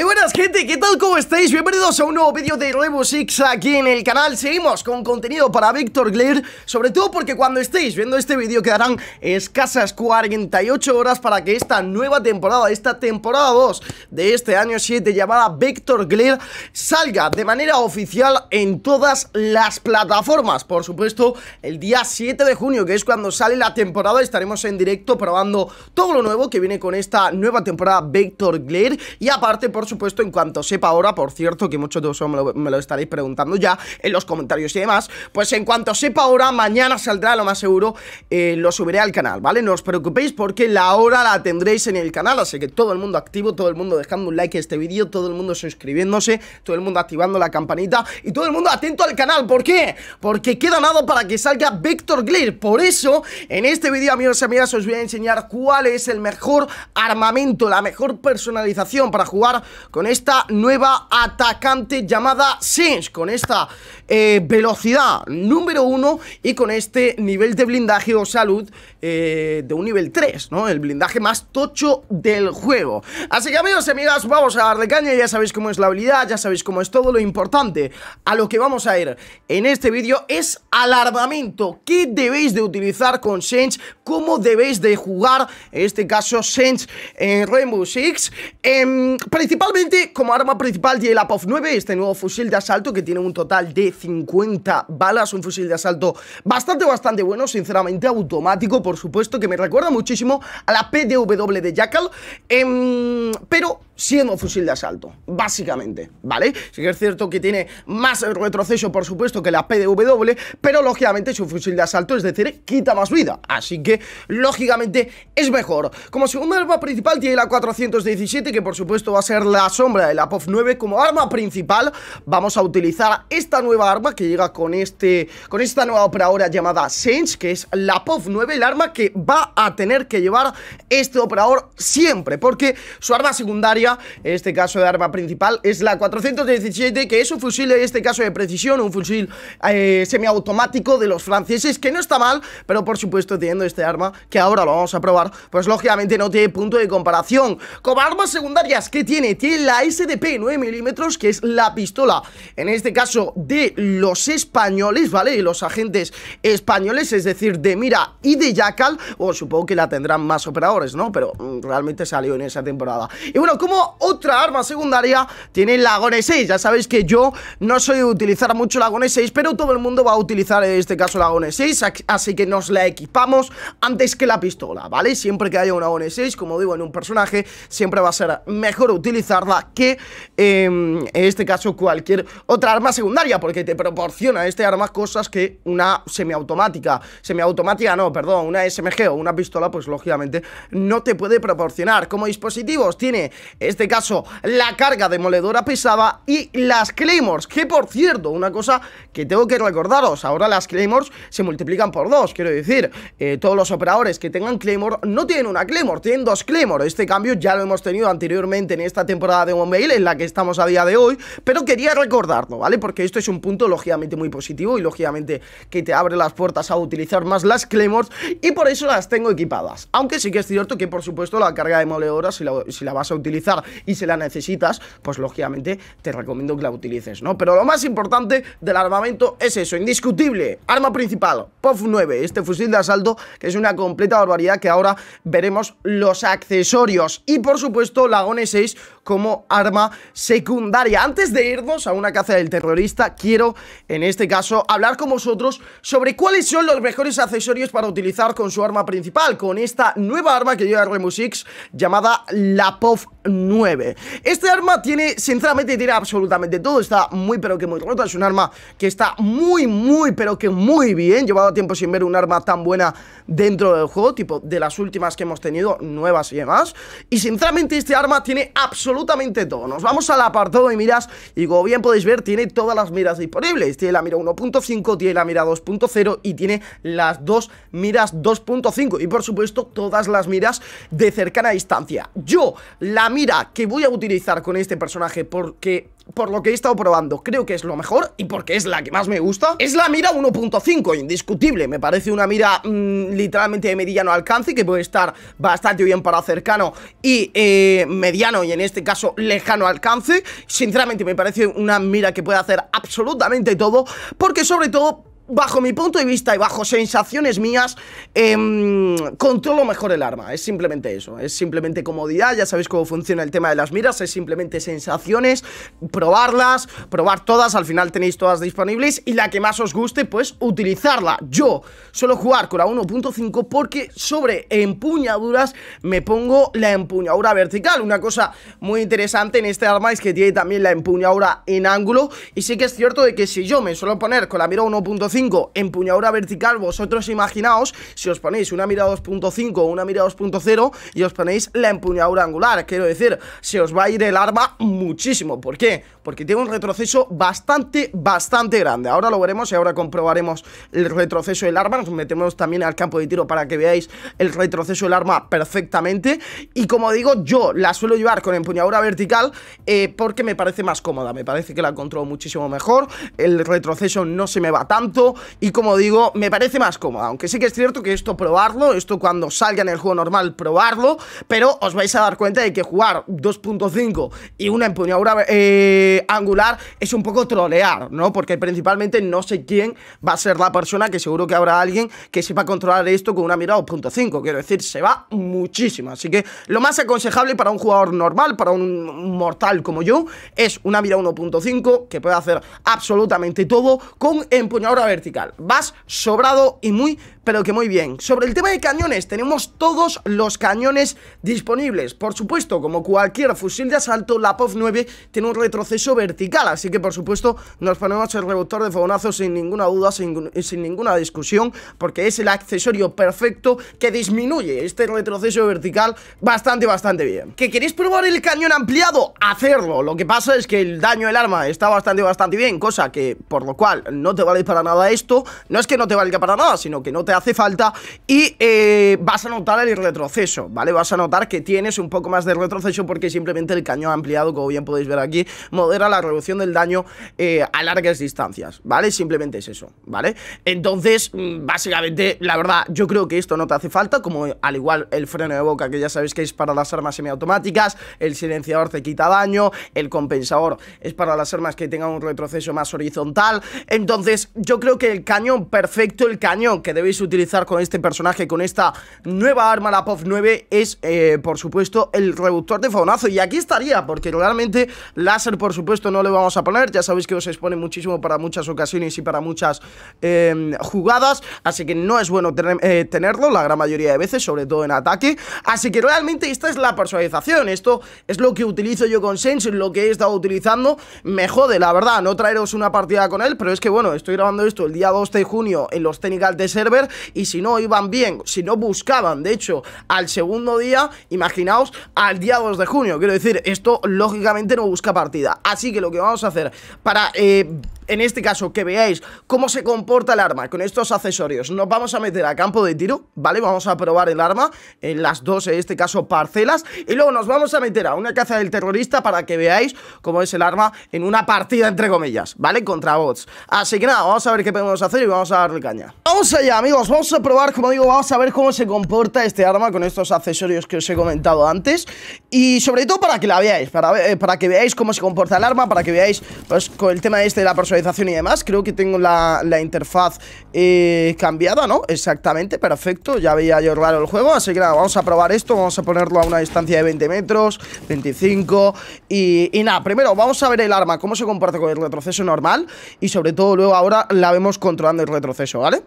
Muy buenas gente, ¿qué tal? ¿Cómo estáis? Bienvenidos a un nuevo vídeo de Nuevo Six aquí en el canal Seguimos con contenido para Vector Glare Sobre todo porque cuando estéis viendo este vídeo quedarán escasas 48 horas para que esta nueva temporada, esta temporada 2 de este año 7 llamada Vector Glare Salga de manera oficial en todas las plataformas Por supuesto, el día 7 de junio que es cuando sale la temporada Estaremos en directo probando todo lo nuevo que viene con esta nueva temporada Vector Glare Y aparte, por supuesto, en cuanto sepa ahora, por cierto, que muchos de vosotros me lo, estaréis preguntando ya en los comentarios y demás, pues en cuanto sepa ahora, mañana saldrá lo más seguro, eh, lo subiré al canal, ¿vale? No os preocupéis porque la hora la tendréis en el canal, así que todo el mundo activo, todo el mundo dejando un like a este vídeo, todo el mundo suscribiéndose, todo el mundo activando la campanita y todo el mundo atento al canal, ¿por qué? Porque queda nada para que salga Víctor Glare, por eso en este vídeo amigos y amigas os voy a enseñar cuál es el mejor armamento, la mejor personalización para jugar con esta nueva atacante llamada sense con esta eh, velocidad número uno y con este nivel de blindaje o salud eh, de un nivel 3, ¿no? El blindaje más tocho del juego. Así que amigos y amigas, vamos a darle caña, ya sabéis cómo es la habilidad, ya sabéis cómo es todo lo importante. A lo que vamos a ir en este vídeo es al armamento. ¿Qué debéis de utilizar con sense ¿Cómo debéis de jugar, en este caso, sense en Rainbow Six? Em, Principalmente como arma principal de el POV-9, este nuevo fusil de asalto que tiene un total de 50 balas, un fusil de asalto bastante, bastante bueno, sinceramente automático, por supuesto, que me recuerda muchísimo a la PDW de Jackal, em, pero siendo fusil de asalto, básicamente, ¿vale? si que es cierto que tiene más retroceso, por supuesto, que la PDW, pero lógicamente es un fusil de asalto, es decir, quita más vida, así que lógicamente es mejor. Como segunda arma principal tiene la 417, que por supuesto va a ser la sombra de la POF 9 como arma principal. Vamos a utilizar esta nueva arma que llega con este con esta nueva operadora llamada Sense, que es la POF 9, el arma que va a tener que llevar este operador siempre, porque su arma secundaria este caso de arma principal, es la 417, que es un fusil, en este caso de precisión, un fusil eh, semiautomático de los franceses, que no está mal, pero por supuesto teniendo este arma, que ahora lo vamos a probar, pues lógicamente no tiene punto de comparación. Como armas secundarias, ¿qué tiene? Tiene la SDP 9 mm que es la pistola, en este caso de los españoles, ¿vale? Y los agentes españoles, es decir, de Mira y de Jackal, o supongo que la tendrán más operadores, ¿no? Pero mm, realmente salió en esa temporada. Y bueno, ¿cómo otra arma secundaria tiene la Gone 6 Ya sabéis que yo no soy de utilizar mucho la Gone 6 Pero todo el mundo va a utilizar en este caso la Gone 6 Así que nos la equipamos antes que la pistola, ¿vale? Siempre que haya una Gone 6, como digo, en un personaje Siempre va a ser mejor utilizarla que em, en este caso cualquier otra arma secundaria Porque te proporciona este arma cosas que una semiautomática Semiautomática no, perdón, una SMG o una pistola pues lógicamente no te puede proporcionar Como dispositivos tiene este caso la carga demoledora pesada y las Claymores, que por cierto, una cosa que tengo que recordaros, ahora las Claymores se multiplican por dos, quiero decir, eh, todos los operadores que tengan Claymore no tienen una Claymore, tienen dos Claymore, este cambio ya lo hemos tenido anteriormente en esta temporada de One Mail, en la que estamos a día de hoy, pero quería recordarlo, ¿vale? Porque esto es un punto lógicamente muy positivo y lógicamente que te abre las puertas a utilizar más las Claymores y por eso las tengo equipadas, aunque sí que es cierto que por supuesto la carga demoledora si si la vas a utilizar y si la necesitas, pues lógicamente te recomiendo que la utilices, ¿no? Pero lo más importante del armamento es eso, indiscutible. Arma principal, POF-9, este fusil de asalto que es una completa barbaridad que ahora veremos los accesorios. Y por supuesto la gones 6 como arma secundaria. Antes de irnos a una caza del terrorista, quiero, en este caso, hablar con vosotros sobre cuáles son los mejores accesorios para utilizar con su arma principal, con esta nueva arma que lleva Remus X, llamada la POV 9. Este arma tiene, sinceramente, tiene absolutamente todo, está muy pero que muy rota, es un arma que está muy, muy pero que muy bien, llevaba tiempo sin ver un arma tan buena dentro del juego, tipo de las últimas que hemos tenido, nuevas y demás, y sinceramente este arma tiene absolutamente absolutamente todo Nos vamos al apartado de miras y como bien podéis ver tiene todas las miras disponibles Tiene la mira 1.5, tiene la mira 2.0 y tiene las dos miras 2.5 Y por supuesto todas las miras de cercana distancia Yo, la mira que voy a utilizar con este personaje porque por lo que he estado probando, creo que es lo mejor y porque es la que más me gusta. Es la mira 1.5, indiscutible. Me parece una mira mm, literalmente de mediano alcance que puede estar bastante bien para cercano y eh, mediano y en este caso lejano alcance. Sinceramente me parece una mira que puede hacer absolutamente todo porque sobre todo bajo mi punto de vista y bajo sensaciones mías, em, controlo mejor el arma. Es simplemente eso. Es simplemente comodidad. Ya sabéis cómo funciona el tema de las miras. Es simplemente sensaciones, probarlas, probar todas. Al final tenéis todas disponibles. Y la que más os guste, pues utilizarla. Yo suelo jugar con la 1.5 porque sobre empuñaduras me pongo la empuñadura vertical. Una cosa muy interesante en este arma es que tiene también la empuñadura en ángulo. Y sí que es cierto de que si yo me suelo poner con la mira 1.5, empuñadura vertical, vosotros imaginaos si os ponéis una mira 2.5 o una mira 2.0 y os ponéis la empuñadura angular, quiero decir, se os va a ir el arma muchísimo, ¿por qué? Porque tiene un retroceso bastante, bastante grande, ahora lo veremos y ahora comprobaremos el retroceso del arma, nos metemos también al campo de tiro para que veáis el retroceso del arma perfectamente y como digo, yo la suelo llevar con empuñadura vertical eh, porque me parece más cómoda, me parece que la controlo muchísimo mejor, el retroceso no se me va tanto y como digo, me parece más cómoda, aunque sí que es cierto que esto probarlo, esto cuando salga en el juego normal probarlo, pero os vais a dar cuenta de que jugar 2.5 y una empuñadura eh, angular es un poco trolear, ¿no? Porque principalmente no sé quién va a ser la persona que seguro que habrá alguien que sepa controlar esto con una mira 2.5, quiero decir, se va muchísimo, así que lo más aconsejable para un jugador normal, para un mortal como yo, es una mira 1.5 que puede hacer absolutamente todo con empuñadura vertical Vas sobrado y muy pero que muy bien. Sobre el tema de cañones, tenemos todos los cañones disponibles. Por supuesto, como cualquier fusil de asalto, la POV-9 tiene un retroceso vertical, así que por supuesto nos ponemos el reductor de fogonazo sin ninguna duda, sin, ninguna discusión, porque es el accesorio perfecto que disminuye este retroceso vertical bastante, bastante bien. ¿Que queréis probar el cañón ampliado? Hacerlo. Lo que pasa es que el daño del arma está bastante, bastante bien, cosa que por lo cual no te vale para nada esto. No es que no te valga para nada, sino que no te te hace falta y eh, vas a notar el retroceso, ¿vale? Vas a notar que tienes un poco más de retroceso porque simplemente el cañón ampliado, como bien podéis ver aquí, modera la reducción del daño eh, a largas distancias, ¿vale? Simplemente es eso, ¿vale? Entonces, mm, básicamente, la verdad, yo creo que esto no te hace falta, como al igual el freno de boca, que ya sabéis que es para las armas semiautomáticas, el silenciador te quita daño, el compensador es para las armas que tengan un retroceso más horizontal, entonces yo creo que el cañón perfecto, el cañón que debéis utilizar con este personaje, con esta nueva arma, la POV 9, es, eh, por supuesto, el reductor de fogonazo. Y aquí estaría, porque realmente láser, por supuesto, no le vamos a poner. Ya sabéis que os expone muchísimo para muchas ocasiones y para muchas em, jugadas. Así que no es bueno eh, tenerlo la gran mayoría de veces, sobre todo en ataque. Así que realmente esta es la personalización. Esto es lo que utilizo yo con Sense, lo que he estado utilizando. Me jode, la verdad, no traeros una partida con él, pero es que bueno, estoy grabando esto el día 2 de junio en los Technical de Server y si no iban bien, si no buscaban, de hecho, al segundo día, imaginaos al día 2 de junio, quiero decir, esto lógicamente no busca partida, así que lo que vamos a hacer para... Eh, en este caso, que veáis cómo se comporta el arma con estos accesorios. Nos vamos a meter a campo de tiro, ¿vale? Vamos a probar el arma en las dos, en este caso, parcelas. Y luego nos vamos a meter a una caza del terrorista para que veáis cómo es el arma en una partida, entre comillas, ¿vale? Contra bots. Así que nada, vamos a ver qué podemos hacer y vamos a darle caña vamos allá, amigos. Vamos a probar, como digo, vamos a ver cómo se comporta este arma con estos accesorios que os he comentado antes. Y sobre todo para que la veáis, para, eh, que veáis cómo se comporta el arma, para que veáis pues, con el tema este de la personalización y demás. Creo que tengo la, interfaz eh, cambiada, ¿no? Exactamente, perfecto. Ya veía yo raro el juego, así que nada, vamos a probar esto. Vamos a ponerlo a una distancia de 20 metros, 25. y nada, primero vamos a ver el arma, cómo se comporta con el retroceso normal. Y sobre todo luego ahora la vemos controlando el retroceso, ¿vale?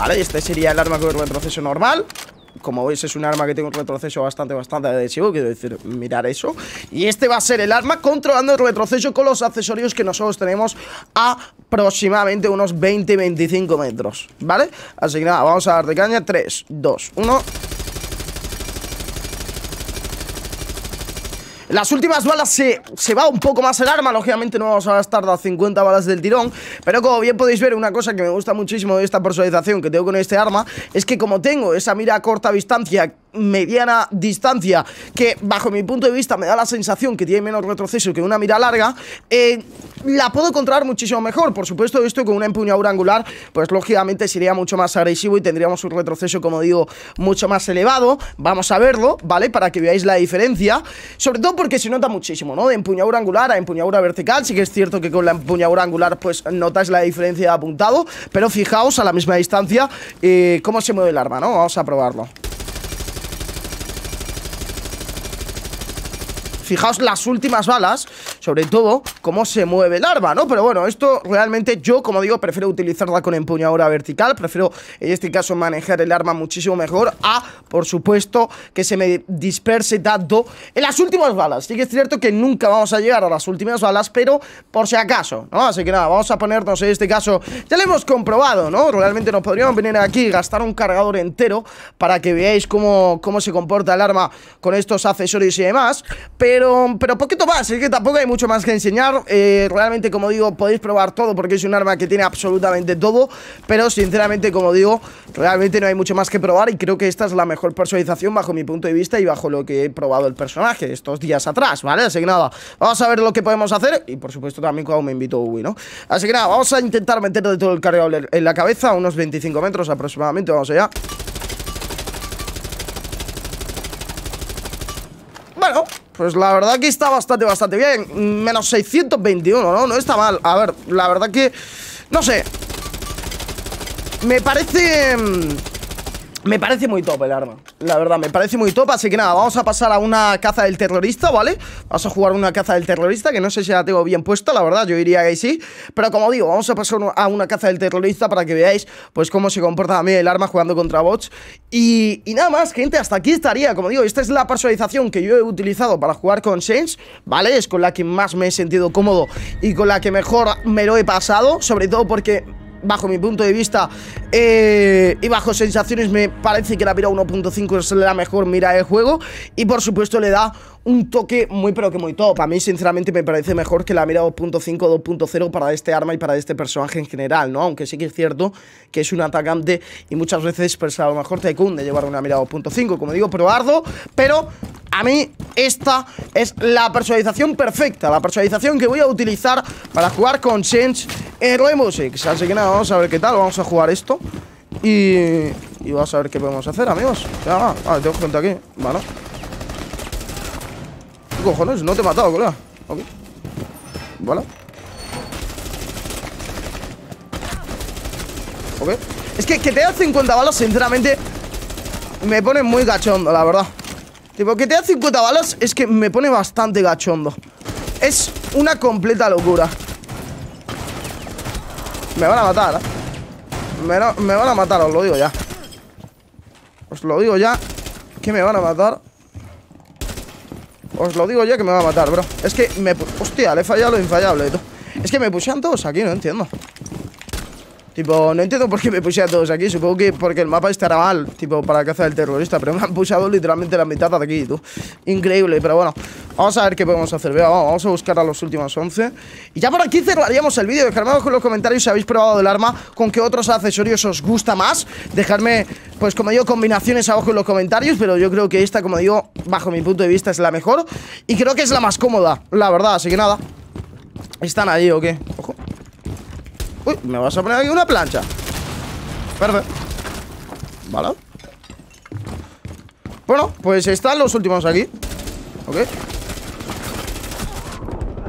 Vale, este sería el arma con retroceso normal como veis es un arma que tiene un retroceso bastante, bastante adhesivo Quiero decir, mirar eso Y este va a ser el arma controlando el retroceso con los accesorios que nosotros tenemos A aproximadamente unos 20-25 metros ¿Vale? Así que nada, vamos a dar de caña 3, 2, 1... Las últimas balas se, se va un poco más el arma, lógicamente no vamos a gastar las 50 balas del tirón, pero como bien podéis ver, una cosa que me gusta muchísimo de esta personalización que tengo con este arma es que como tengo esa mira a corta distancia mediana distancia, que bajo mi punto de vista me da la sensación que tiene menos retroceso que una mira larga, eh, la puedo controlar muchísimo mejor. Por supuesto, esto con una empuñadura angular, pues lógicamente sería mucho más agresivo y tendríamos un retroceso, como digo, mucho más elevado. Vamos a verlo, ¿vale? Para que veáis la diferencia. Sobre todo porque se nota muchísimo, ¿no? De empuñadura angular a empuñadura vertical. Sí que es cierto que con la empuñadura angular, pues notáis la diferencia de apuntado, pero fijaos a la misma distancia eh, cómo se mueve el arma, ¿no? Vamos a probarlo. Fijaos las últimas balas, sobre todo cómo se mueve el arma, ¿no? Pero bueno, esto realmente yo, como digo, prefiero utilizarla con empuñadura vertical, prefiero en este caso manejar el arma muchísimo mejor a, ah, por supuesto, que se me disperse tanto en las últimas balas. Sí que es cierto que nunca vamos a llegar a las últimas balas, pero por si acaso, ¿no? Así que nada, vamos a ponernos en este caso, ya lo hemos comprobado, ¿no? Realmente nos podríamos venir aquí y gastar un cargador entero para que veáis cómo, cómo se comporta el arma con estos accesorios y demás, pero pero, poquito más, es que tampoco hay mucho más que enseñar. Eh, realmente, como digo, podéis probar todo porque es un arma que tiene absolutamente todo. Pero sinceramente, como digo, realmente no hay mucho más que probar. Y creo que esta es la mejor personalización bajo mi punto de vista y bajo lo que he probado el personaje estos días atrás, ¿vale? Así que nada, vamos a ver lo que podemos hacer. Y por supuesto, también cuando me invito a Ubi, ¿no? Así que nada, vamos a intentar de todo el cargador en la cabeza, unos 25 metros aproximadamente. Vamos allá. Pues la verdad que está bastante, bastante bien Menos 621, ¿no? No está mal A ver, la verdad que... No sé Me parece... Mm, me parece muy top el arma, la verdad, me parece muy top Así que nada, vamos a pasar a una caza del terrorista, ¿vale? Vamos a jugar una caza del terrorista Que no sé si la tengo bien puesta, la verdad, yo diría que sí Pero como digo, vamos a pasar a una caza del terrorista Para que veáis, pues, cómo se comporta a mí el arma jugando contra bots y, nada más, gente, hasta aquí estaría Como digo, esta es la personalización que yo he utilizado para jugar con Saints, ¿Vale? Es con la que más me he sentido cómodo Y con la que mejor me lo he pasado Sobre todo porque bajo mi punto de vista eh, y bajo sensaciones, me parece que la Mira 1.5 es la mejor mira del juego. Y por supuesto le da un toque muy pero que muy top. A mí sinceramente me parece mejor que la mira 2.5, 2.0 para este arma y para este personaje en general, ¿no? Aunque sí que es cierto que es un atacante y muchas veces pues a lo mejor te cunde llevar una mira 2.5, como digo, probarlo, pero a mí esta es la personalización perfecta, la personalización que voy a utilizar para jugar con Change Héroes Music. Así que nada, vamos a ver qué tal. Vamos a jugar esto. Y, y vamos a ver qué podemos hacer, amigos. Ya ah, va. tengo gente aquí. Vale. cojones? No te he matado, colega. Ok. Vale. Ok. Es que que te da 50 balas, sinceramente, me pone muy gachondo, la verdad. Tipo, que te da 50 balas es que me pone bastante gachondo. Es una completa locura. Me van a matar, me, van a matar, os lo digo ya Os lo digo ya Que me van a matar Os lo digo ya que me van a matar, bro Es que me... Hostia, le he fallado lo infallable Es que me pusieron todos aquí, no entiendo Tipo, no entiendo por qué me puse a todos aquí. Supongo que porque el mapa estará mal, tipo, para cazar caza del terrorista. Pero me han pushado literalmente la mitad de aquí, tú. Increíble, pero bueno. Vamos a ver qué podemos hacer. vamos a buscar a los últimos 11. Y ya por aquí cerraríamos el vídeo. Dejadme abajo en los comentarios si habéis probado el arma, con qué otros accesorios os gusta más. Dejarme, pues como digo, combinaciones abajo en los comentarios. Pero yo creo que esta, como digo, bajo mi punto de vista, es la mejor. Y creo que es la más cómoda, la verdad. Así que nada. ¿Están ahí o qué? Ojo. Uy, me vas a poner aquí una plancha ¡Perfecto! Vale Bueno, pues están los últimos aquí Ok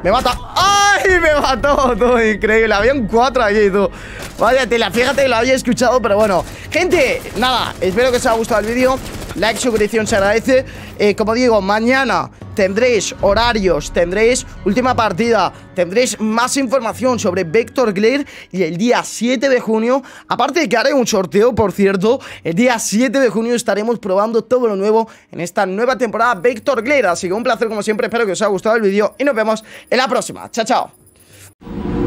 Me mata ¡Ay! Me mató, todo increíble un cuatro allí tú Vaya tela, fíjate que lo había escuchado, pero bueno Gente, nada, espero que os haya gustado el vídeo Like, suscripción se agradece eh, Como digo, mañana tendréis horarios, tendréis última partida, tendréis más información sobre Vector Glare y el día 7 de junio, aparte de que haré un sorteo, por cierto, el día 7 de junio estaremos probando todo lo nuevo en esta nueva temporada Vector Glare, así que un placer como siempre, espero que os haya gustado el vídeo y nos vemos en la próxima. Chao, chao.